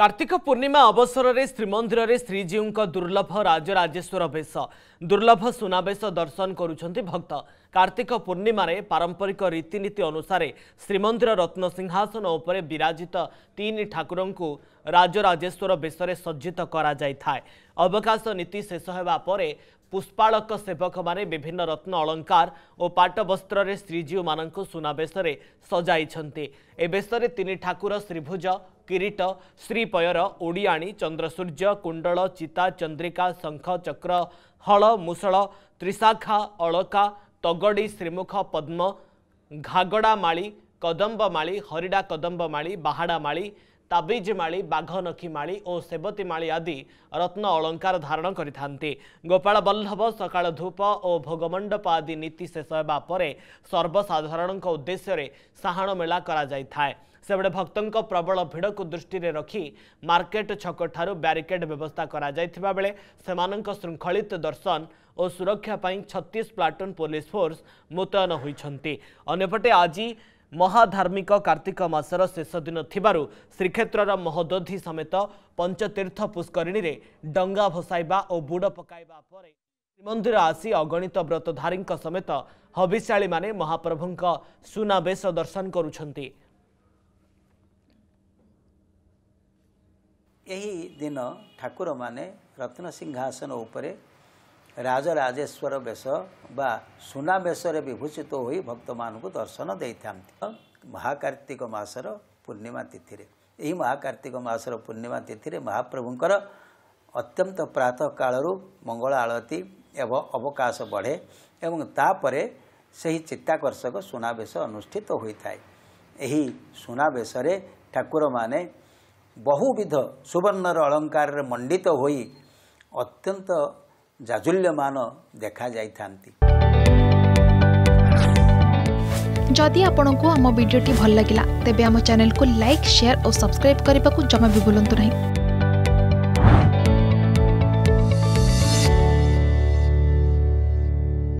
କାର୍ତ୍ତିକ ପୂର୍ଣ୍ଣିମା ଅବସରରେ ଶ୍ରୀମନ୍ଦିରରେ ଶ୍ରୀଜୀଉଙ୍କ ଦୁର୍ଲଭ ରାଜରାଜେଶ୍ୱର ବେଶ ଦୁର୍ଲଭ ସୁନାବେଶ ଦର୍ଶନ କରୁଛନ୍ତି ଭକ୍ତ କାର୍ତ୍ତିକ ପୂର୍ଣ୍ଣିମାରେ ପାରମ୍ପରିକ ରୀତିନୀତି ଅନୁସାରେ ଶ୍ରୀମନ୍ଦିର ରତ୍ନ ସିଂହାସନ ଉପରେ ବିରାଜିତ ତିନି ଠାକୁରଙ୍କୁ ରାଜରାଜେଶ୍ୱର ବେଶରେ ସଜ୍ଜିତ କରାଯାଇଥାଏ ଅବକାଶ ନୀତି ଶେଷ ହେବା ପରେ पुष्पाक सेवक म विभिन्न रत्न अलङ्कार ओ पाटवस्त्र श्रीजीउमा सुनावेश सजाइन्छ ए बेसी तिन ठाकुर श्रीभुज किरीट श्रीपयर उडिया चंद्रसूर्य कुंडल चिता चंद्रिका शख चक्र हल मुषल त्रिशाखा अलका तगडी श्रीमुख पद्म घागड़ा घगडामली कदम्बमाली हरिडा बाहाड़ा बाहडामलि ତାବିଜମାଳି ବାଘନଖିମାଳି ଓ ସେବତୀମାଳି ଆଦି ରତ୍ନ ଅଳଙ୍କାର ଧାରଣ କରିଥାନ୍ତି ଗୋପାଳ ବଲ୍ଲଭ ସକାଳ ଧୂପ ଓ ଭୋଗମଣ୍ଡପ ଆଦି ନୀତି ଶେଷ ହେବା ପରେ ସର୍ବସାଧାରଣଙ୍କ ଉଦ୍ଦେଶ୍ୟରେ ସାହାଣ ମେଳା କରାଯାଇଥାଏ ସେବେଳେ ଭକ୍ତଙ୍କ ପ୍ରବଳ ଭିଡ଼କୁ ଦୃଷ୍ଟିରେ ରଖି ମାର୍କେଟ ଛକଠାରୁ ବ୍ୟାରିକେଡ୍ ବ୍ୟବସ୍ଥା କରାଯାଇଥିବା ବେଳେ ସେମାନଙ୍କ ଶୃଙ୍ଖଳିତ ଦର୍ଶନ ଓ ସୁରକ୍ଷା ପାଇଁ ଛତିଶ ପ୍ଲାଟୁନ୍ ପୋଲିସ ଫୋର୍ସ ମୁତୟନ ହୋଇଛନ୍ତି ଅନ୍ୟପଟେ ଆଜି ମହାଧାର୍ମିକ କାର୍ତ୍ତିକ ମାସର ଶେଷ ଦିନ ଥିବାରୁ ଶ୍ରୀକ୍ଷେତ୍ରର ମହୋଦଧି ସମେତ ପଞ୍ଚତୀର୍ଥ ପୁଷ୍କରିଣୀରେ ଡଙ୍ଗା ଭସାଇବା ଓ ବୁଡ଼ ପକାଇବା ପରେ ଶ୍ରୀମନ୍ଦିର ଆସି ଅଗଣିତ ବ୍ରତଧାରୀଙ୍କ ସମେତ ହବିଷ୍ୟାଳିମାନେ ମହାପ୍ରଭୁଙ୍କ ସୁନାବେଶ ଦର୍ଶନ କରୁଛନ୍ତି ଏହି ଦିନ ଠାକୁରମାନେ ରତ୍ନ ସିଂହାସନ ଉପରେ ରାଜରାଜେଶ୍ୱର ବେଶ ବା ସୁନା ବେଶରେ ବିଭୂଷିତ ହୋଇ ଭକ୍ତମାନଙ୍କୁ ଦର୍ଶନ ଦେଇଥାନ୍ତି ମହାକାର୍ତ୍ତିକ ମାସର ପୂର୍ଣ୍ଣିମା ତିଥିରେ ଏହି ମହାକାର୍ତ୍ତିକ ମାସର ପୂର୍ଣ୍ଣିମା ତିଥିରେ ମହାପ୍ରଭୁଙ୍କର ଅତ୍ୟନ୍ତ ପ୍ରାତଃ କାଳରୁ ମଙ୍ଗଳ ଆଳତୀ ଏବଂ ଅବକାଶ ବଢ଼େ ଏବଂ ତାପରେ ସେହି ଚିତ୍ତାକର୍ଷକ ସୁନାବେଶ ଅନୁଷ୍ଠିତ ହୋଇଥାଏ ଏହି ସୁନାବେଶରେ ଠାକୁରମାନେ ବହୁବିଧ ସୁବର୍ଣ୍ଣର ଅଳଙ୍କାରରେ ମଣ୍ଡିତ ହୋଇ ଅତ୍ୟନ୍ତ जाजुल्यमान देखा जाती जदि आपण को आम भिडी भल लगा तेब चेल को लाइक सेयार और सब्सक्राइब करने को जमा भी बुलां नहीं